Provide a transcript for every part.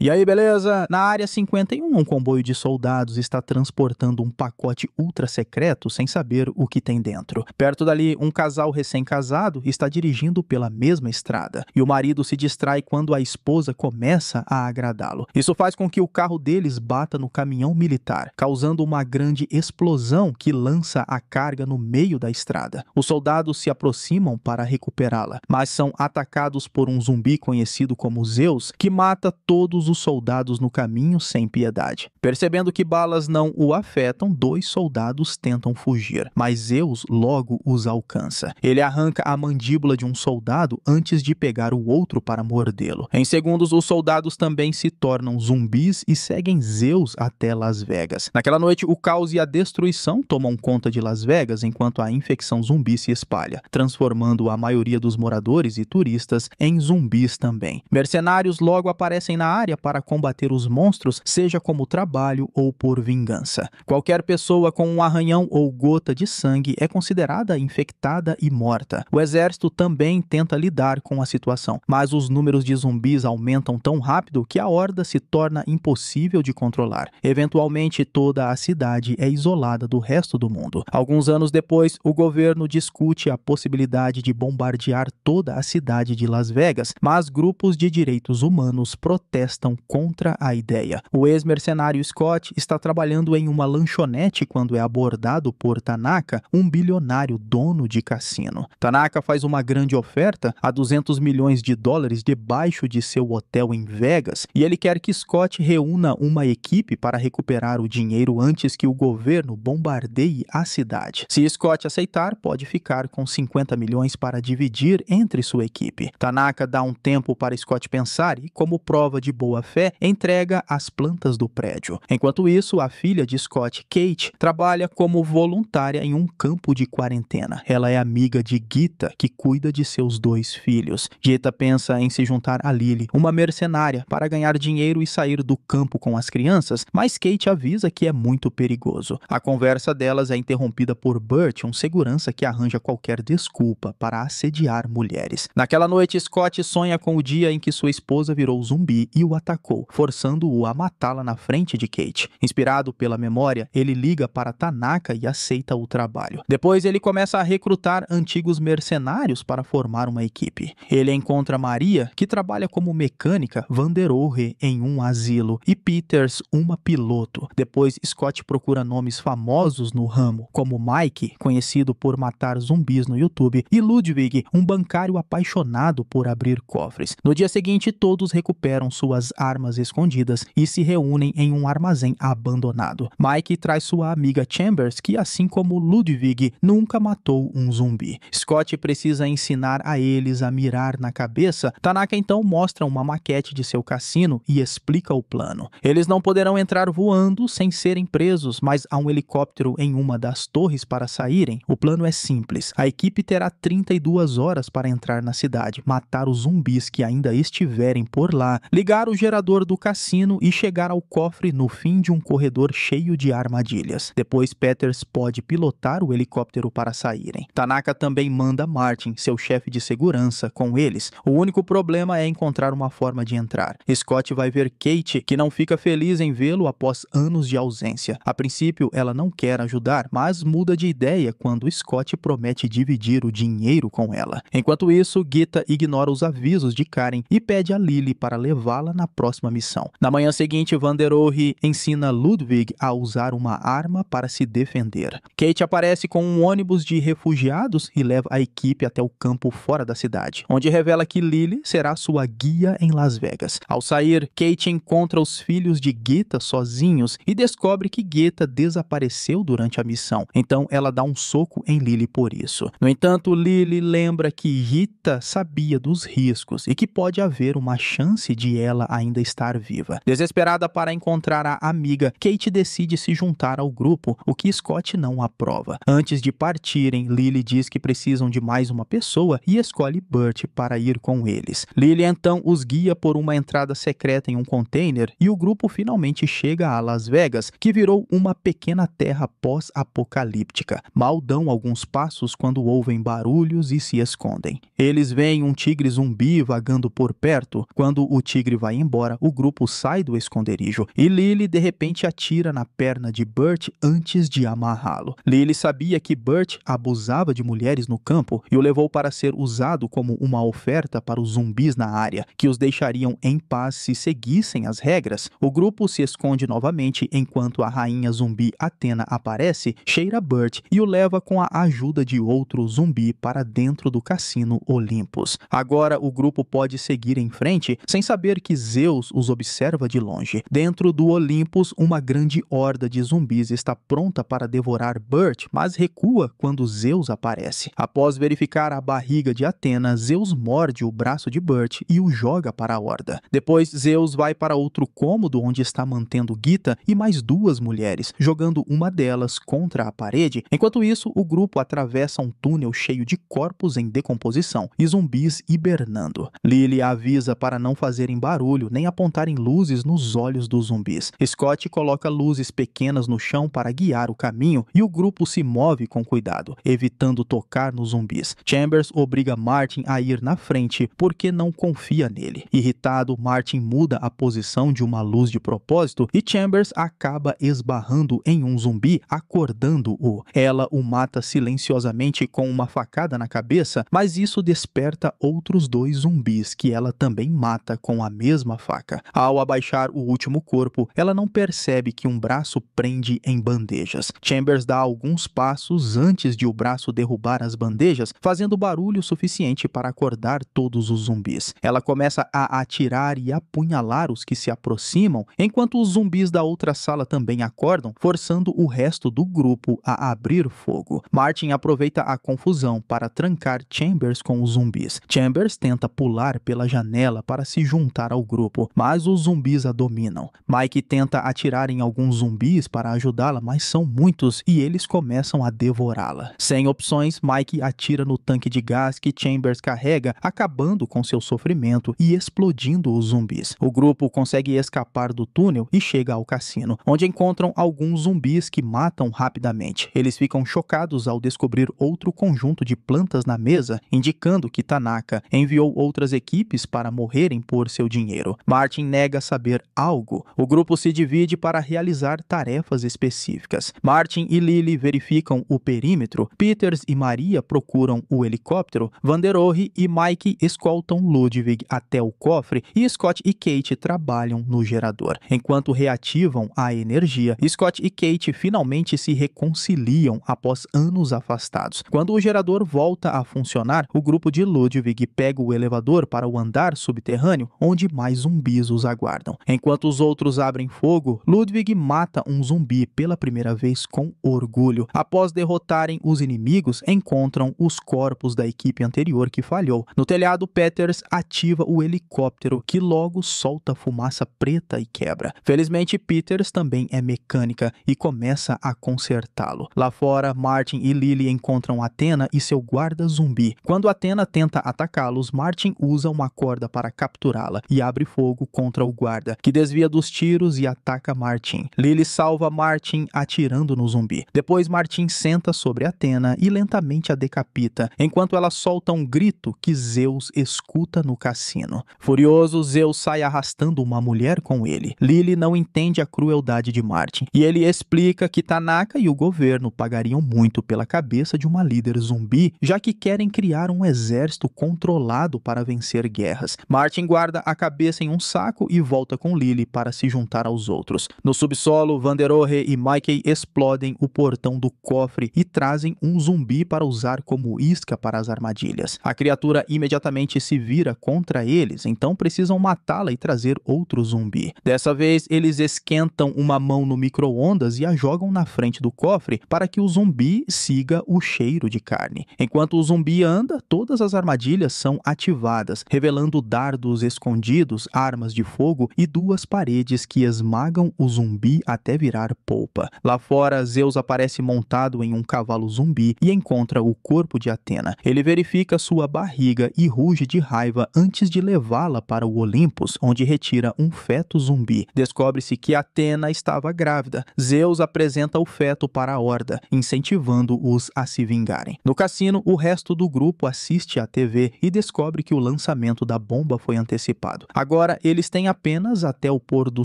E aí, beleza? Na área 51, um comboio de soldados está transportando um pacote ultra secreto sem saber o que tem dentro. Perto dali, um casal recém-casado está dirigindo pela mesma estrada, e o marido se distrai quando a esposa começa a agradá-lo. Isso faz com que o carro deles bata no caminhão militar, causando uma grande explosão que lança a carga no meio da estrada. Os soldados se aproximam para recuperá-la, mas são atacados por um zumbi conhecido como Zeus, que mata todos os soldados no caminho sem piedade. Percebendo que balas não o afetam, dois soldados tentam fugir, mas Zeus logo os alcança. Ele arranca a mandíbula de um soldado antes de pegar o outro para mordê-lo. Em segundos, os soldados também se tornam zumbis e seguem Zeus até Las Vegas. Naquela noite, o caos e a destruição tomam conta de Las Vegas enquanto a infecção zumbi se espalha, transformando a maioria dos moradores e turistas em zumbis também. Mercenários logo aparecem na área para combater os monstros, seja como trabalho ou por vingança. Qualquer pessoa com um arranhão ou gota de sangue é considerada infectada e morta. O exército também tenta lidar com a situação, mas os números de zumbis aumentam tão rápido que a horda se torna impossível de controlar. Eventualmente, toda a cidade é isolada do resto do mundo. Alguns anos depois, o governo discute a possibilidade de bombardear toda a cidade de Las Vegas, mas grupos de direitos humanos protestam estão contra a ideia. O ex-mercenário Scott está trabalhando em uma lanchonete quando é abordado por Tanaka, um bilionário dono de cassino. Tanaka faz uma grande oferta a 200 milhões de dólares debaixo de seu hotel em Vegas e ele quer que Scott reúna uma equipe para recuperar o dinheiro antes que o governo bombardeie a cidade. Se Scott aceitar, pode ficar com 50 milhões para dividir entre sua equipe. Tanaka dá um tempo para Scott pensar e, como prova de boa fé, entrega as plantas do prédio. Enquanto isso, a filha de Scott, Kate, trabalha como voluntária em um campo de quarentena. Ela é amiga de Gita, que cuida de seus dois filhos. Gita pensa em se juntar a Lily, uma mercenária, para ganhar dinheiro e sair do campo com as crianças, mas Kate avisa que é muito perigoso. A conversa delas é interrompida por Bert, um segurança que arranja qualquer desculpa para assediar mulheres. Naquela noite, Scott sonha com o dia em que sua esposa virou zumbi e o atacou atacou, forçando-o a matá-la na frente de Kate. Inspirado pela memória, ele liga para Tanaka e aceita o trabalho. Depois ele começa a recrutar antigos mercenários para formar uma equipe. Ele encontra Maria, que trabalha como mecânica Vanderhohe em um asilo, e Peters, uma piloto. Depois Scott procura nomes famosos no ramo, como Mike, conhecido por matar zumbis no YouTube, e Ludwig, um bancário apaixonado por abrir cofres. No dia seguinte, todos recuperam suas armas escondidas e se reúnem em um armazém abandonado. Mike traz sua amiga Chambers, que assim como Ludwig, nunca matou um zumbi. Scott precisa ensinar a eles a mirar na cabeça. Tanaka então mostra uma maquete de seu cassino e explica o plano. Eles não poderão entrar voando sem serem presos, mas há um helicóptero em uma das torres para saírem. O plano é simples. A equipe terá 32 horas para entrar na cidade, matar os zumbis que ainda estiverem por lá, ligar o gerador do cassino e chegar ao cofre no fim de um corredor cheio de armadilhas. Depois, Peters pode pilotar o helicóptero para saírem. Tanaka também manda Martin, seu chefe de segurança, com eles. O único problema é encontrar uma forma de entrar. Scott vai ver Kate, que não fica feliz em vê-lo após anos de ausência. A princípio, ela não quer ajudar, mas muda de ideia quando Scott promete dividir o dinheiro com ela. Enquanto isso, Gita ignora os avisos de Karen e pede a Lily para levá-la na na próxima missão. Na manhã seguinte, Vanderhoe ensina Ludwig a usar uma arma para se defender. Kate aparece com um ônibus de refugiados e leva a equipe até o campo fora da cidade, onde revela que Lily será sua guia em Las Vegas. Ao sair, Kate encontra os filhos de Geta sozinhos e descobre que Geta desapareceu durante a missão, então ela dá um soco em Lily por isso. No entanto, Lily lembra que Rita sabia dos riscos e que pode haver uma chance de ela ainda estar viva. Desesperada para encontrar a amiga, Kate decide se juntar ao grupo, o que Scott não aprova. Antes de partirem, Lily diz que precisam de mais uma pessoa e escolhe Bert para ir com eles. Lily então os guia por uma entrada secreta em um container e o grupo finalmente chega a Las Vegas, que virou uma pequena terra pós-apocalíptica. Mal dão alguns passos quando ouvem barulhos e se escondem. Eles veem um tigre zumbi vagando por perto. Quando o tigre vai embora, embora, o grupo sai do esconderijo e Lily de repente atira na perna de Bert antes de amarrá-lo. Lily sabia que Bert abusava de mulheres no campo e o levou para ser usado como uma oferta para os zumbis na área, que os deixariam em paz se seguissem as regras. O grupo se esconde novamente enquanto a rainha zumbi Atena aparece, cheira Bert e o leva com a ajuda de outro zumbi para dentro do cassino Olympus. Agora o grupo pode seguir em frente sem saber que Z Zeus os observa de longe. Dentro do Olympus, uma grande horda de zumbis está pronta para devorar Burt, mas recua quando Zeus aparece. Após verificar a barriga de Atena, Zeus morde o braço de Burt e o joga para a horda. Depois, Zeus vai para outro cômodo onde está mantendo Gita e mais duas mulheres, jogando uma delas contra a parede. Enquanto isso, o grupo atravessa um túnel cheio de corpos em decomposição e zumbis hibernando. Lily avisa para não fazerem barulho nem apontarem luzes nos olhos dos zumbis. Scott coloca luzes pequenas no chão para guiar o caminho e o grupo se move com cuidado, evitando tocar nos zumbis. Chambers obriga Martin a ir na frente porque não confia nele. Irritado, Martin muda a posição de uma luz de propósito e Chambers acaba esbarrando em um zumbi, acordando-o. Ela o mata silenciosamente com uma facada na cabeça, mas isso desperta outros dois zumbis que ela também mata com a mesma faca. Ao abaixar o último corpo, ela não percebe que um braço prende em bandejas. Chambers dá alguns passos antes de o braço derrubar as bandejas, fazendo barulho suficiente para acordar todos os zumbis. Ela começa a atirar e apunhalar os que se aproximam, enquanto os zumbis da outra sala também acordam, forçando o resto do grupo a abrir fogo. Martin aproveita a confusão para trancar Chambers com os zumbis. Chambers tenta pular pela janela para se juntar ao grupo grupo, mas os zumbis a dominam. Mike tenta atirar em alguns zumbis para ajudá-la, mas são muitos e eles começam a devorá-la. Sem opções, Mike atira no tanque de gás que Chambers carrega, acabando com seu sofrimento e explodindo os zumbis. O grupo consegue escapar do túnel e chega ao cassino, onde encontram alguns zumbis que matam rapidamente. Eles ficam chocados ao descobrir outro conjunto de plantas na mesa, indicando que Tanaka enviou outras equipes para morrerem por seu dinheiro dinheiro. Martin nega saber algo. O grupo se divide para realizar tarefas específicas. Martin e Lily verificam o perímetro. Peters e Maria procuram o helicóptero. Vanderorre e Mike escoltam Ludwig até o cofre e Scott e Kate trabalham no gerador. Enquanto reativam a energia, Scott e Kate finalmente se reconciliam após anos afastados. Quando o gerador volta a funcionar, o grupo de Ludwig pega o elevador para o andar subterrâneo, onde mais zumbis os aguardam. Enquanto os outros abrem fogo, Ludwig mata um zumbi pela primeira vez com orgulho. Após derrotarem os inimigos, encontram os corpos da equipe anterior que falhou. No telhado, Peters ativa o helicóptero, que logo solta fumaça preta e quebra. Felizmente, Peters também é mecânica e começa a consertá-lo. Lá fora, Martin e Lily encontram Atena e seu guarda zumbi. Quando Atena tenta atacá-los, Martin usa uma corda para capturá-la e abre fogo contra o guarda, que desvia dos tiros e ataca Martin. Lily salva Martin atirando no zumbi. Depois Martin senta sobre Atena e lentamente a decapita, enquanto ela solta um grito que Zeus escuta no cassino. Furioso, Zeus sai arrastando uma mulher com ele. Lily não entende a crueldade de Martin, e ele explica que Tanaka e o governo pagariam muito pela cabeça de uma líder zumbi, já que querem criar um exército controlado para vencer guerras. Martin guarda a cabeça em um saco e volta com Lily para se juntar aos outros. No subsolo, Vanderorre e Mikey explodem o portão do cofre e trazem um zumbi para usar como isca para as armadilhas. A criatura imediatamente se vira contra eles, então precisam matá-la e trazer outro zumbi. Dessa vez, eles esquentam uma mão no micro-ondas e a jogam na frente do cofre para que o zumbi siga o cheiro de carne. Enquanto o zumbi anda, todas as armadilhas são ativadas, revelando dardos escondidos armas de fogo e duas paredes que esmagam o zumbi até virar polpa. Lá fora, Zeus aparece montado em um cavalo zumbi e encontra o corpo de Atena. Ele verifica sua barriga e ruge de raiva antes de levá-la para o Olimpos, onde retira um feto zumbi. Descobre-se que Atena estava grávida. Zeus apresenta o feto para a Horda, incentivando-os a se vingarem. No cassino, o resto do grupo assiste à TV e descobre que o lançamento da bomba foi antecipado. Agora Agora eles têm apenas até o pôr do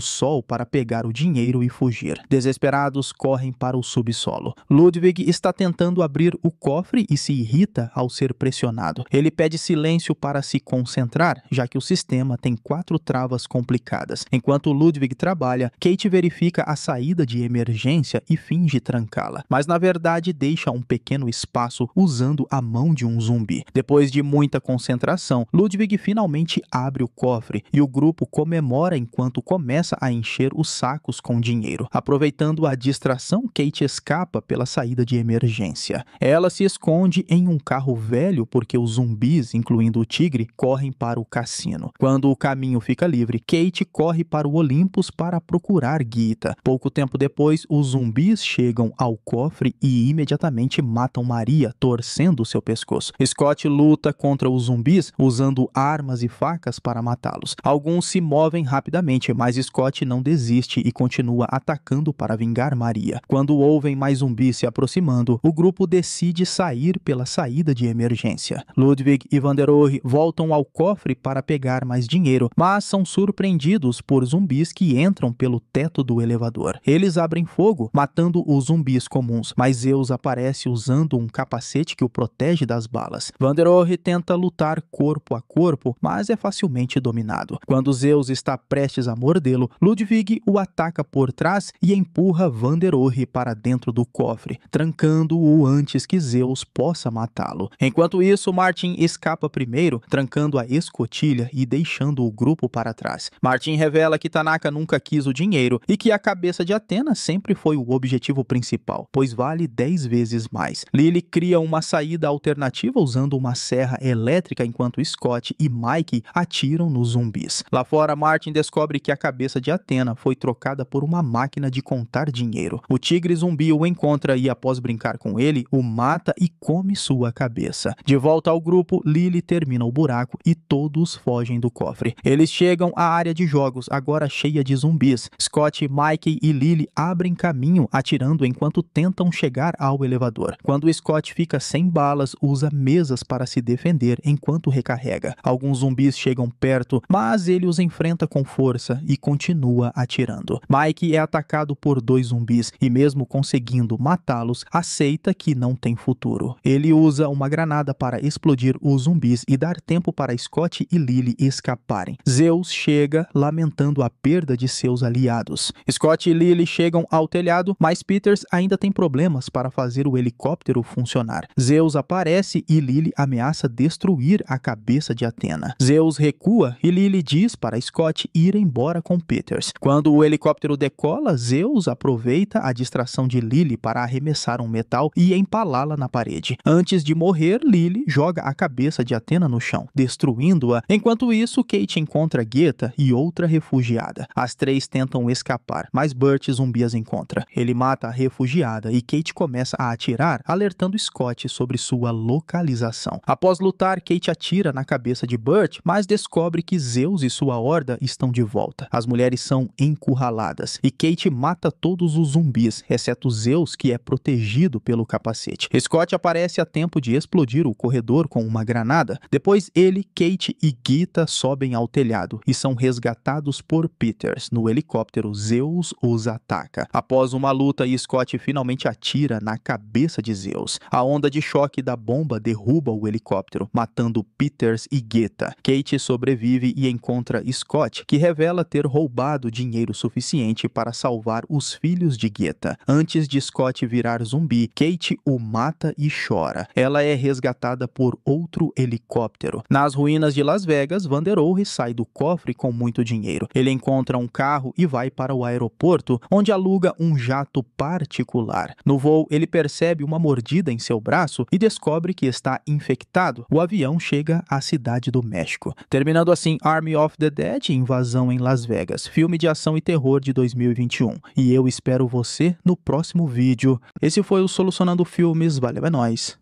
sol para pegar o dinheiro e fugir. Desesperados, correm para o subsolo. Ludwig está tentando abrir o cofre e se irrita ao ser pressionado. Ele pede silêncio para se concentrar, já que o sistema tem quatro travas complicadas. Enquanto Ludwig trabalha, Kate verifica a saída de emergência e finge trancá-la, mas na verdade deixa um pequeno espaço usando a mão de um zumbi. Depois de muita concentração, Ludwig finalmente abre o cofre e o o grupo comemora enquanto começa a encher os sacos com dinheiro. Aproveitando a distração, Kate escapa pela saída de emergência. Ela se esconde em um carro velho porque os zumbis, incluindo o tigre, correm para o cassino. Quando o caminho fica livre, Kate corre para o Olympus para procurar Gita. Pouco tempo depois, os zumbis chegam ao cofre e imediatamente matam Maria, torcendo seu pescoço. Scott luta contra os zumbis usando armas e facas para matá-los. Alguns se movem rapidamente, mas Scott não desiste e continua atacando para vingar Maria. Quando ouvem mais um zumbi se aproximando, o grupo decide sair pela saída de emergência. Ludwig e Vanderhoe voltam ao cofre para pegar mais dinheiro, mas são surpreendidos por zumbis que entram pelo teto do elevador. Eles abrem fogo, matando os zumbis comuns, mas Zeus aparece usando um capacete que o protege das balas. Vanderhoe tenta lutar corpo a corpo, mas é facilmente dominado lado. Quando Zeus está prestes a mordê-lo, Ludwig o ataca por trás e empurra Vanderorre para dentro do cofre, trancando-o antes que Zeus possa matá-lo. Enquanto isso, Martin escapa primeiro, trancando a escotilha e deixando o grupo para trás. Martin revela que Tanaka nunca quis o dinheiro e que a cabeça de Atena sempre foi o objetivo principal, pois vale 10 vezes mais. Lily cria uma saída alternativa usando uma serra elétrica enquanto Scott e Mike atiram no zumbi. Lá fora, Martin descobre que a cabeça de Atena foi trocada por uma máquina de contar dinheiro. O tigre zumbi o encontra e, após brincar com ele, o mata e come sua cabeça. De volta ao grupo, Lily termina o buraco e todos fogem do cofre. Eles chegam à área de jogos, agora cheia de zumbis. Scott, Mike e Lily abrem caminho, atirando enquanto tentam chegar ao elevador. Quando Scott fica sem balas, usa mesas para se defender enquanto recarrega. Alguns zumbis chegam perto, mas mas ele os enfrenta com força e continua atirando. Mike é atacado por dois zumbis e, mesmo conseguindo matá-los, aceita que não tem futuro. Ele usa uma granada para explodir os zumbis e dar tempo para Scott e Lily escaparem. Zeus chega lamentando a perda de seus aliados. Scott e Lily chegam ao telhado, mas Peters ainda tem problemas para fazer o helicóptero funcionar. Zeus aparece e Lily ameaça destruir a cabeça de Atena. Zeus recua e Lily diz para Scott ir embora com Peters. Quando o helicóptero decola, Zeus aproveita a distração de Lily para arremessar um metal e empalá-la na parede. Antes de morrer, Lily joga a cabeça de Atena no chão, destruindo-a. Enquanto isso, Kate encontra Guetta e outra refugiada. As três tentam escapar, mas Burt zumbi as encontra. Ele mata a refugiada e Kate começa a atirar, alertando Scott sobre sua localização. Após lutar, Kate atira na cabeça de Burt, mas descobre que Zeus Zeus e sua horda estão de volta. As mulheres são encurraladas e Kate mata todos os zumbis, exceto Zeus, que é protegido pelo capacete. Scott aparece a tempo de explodir o corredor com uma granada. Depois ele, Kate e Gita sobem ao telhado e são resgatados por Peters. No helicóptero, Zeus os ataca. Após uma luta, Scott finalmente atira na cabeça de Zeus. A onda de choque da bomba derruba o helicóptero, matando Peters e Gita. Kate sobrevive e encontra encontra Scott, que revela ter roubado dinheiro suficiente para salvar os filhos de Guetta. Antes de Scott virar zumbi, Kate o mata e chora. Ela é resgatada por outro helicóptero. Nas ruínas de Las Vegas, Vanderore sai do cofre com muito dinheiro. Ele encontra um carro e vai para o aeroporto, onde aluga um jato particular. No voo, ele percebe uma mordida em seu braço e descobre que está infectado. O avião chega à cidade do México. Terminando assim Army of the Dead Invasão em Las Vegas, filme de ação e terror de 2021. E eu espero você no próximo vídeo. Esse foi o Solucionando Filmes, valeu, é nóis.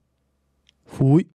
Fui.